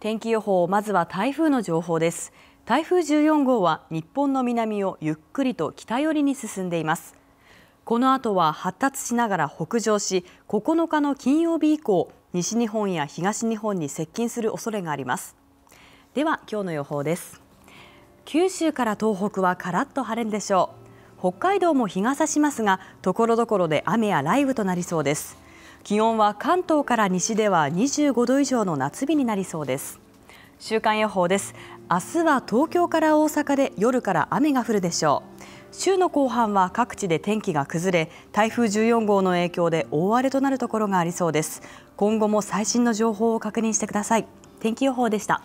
天気予報まずは台風の情報です台風14号は日本の南をゆっくりと北寄りに進んでいますこの後は発達しながら北上し9日の金曜日以降西日本や東日本に接近する恐れがありますでは今日の予報です九州から東北はカラッと晴れるでしょう北海道も日が差しますがところどころで雨や雷雨となりそうです気温は関東から西では25度以上の夏日になりそうです週間予報です明日は東京から大阪で夜から雨が降るでしょう週の後半は各地で天気が崩れ台風14号の影響で大荒れとなるところがありそうです今後も最新の情報を確認してください天気予報でした